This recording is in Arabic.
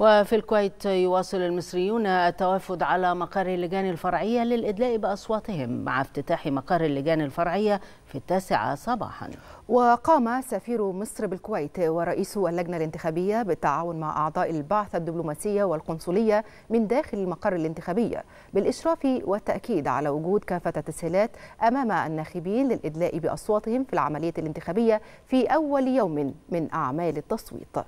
وفي الكويت يواصل المصريون التوافد على مقر اللجان الفرعية للإدلاء بأصواتهم مع افتتاح مقر اللجان الفرعية في التاسعة صباحا وقام سفير مصر بالكويت ورئيس اللجنة الانتخابية بالتعاون مع أعضاء البعثة الدبلوماسية والقنصلية من داخل المقر الانتخابي بالإشراف والتأكيد على وجود كافة التسهيلات أمام الناخبين للإدلاء بأصواتهم في العملية الانتخابية في أول يوم من أعمال التصويت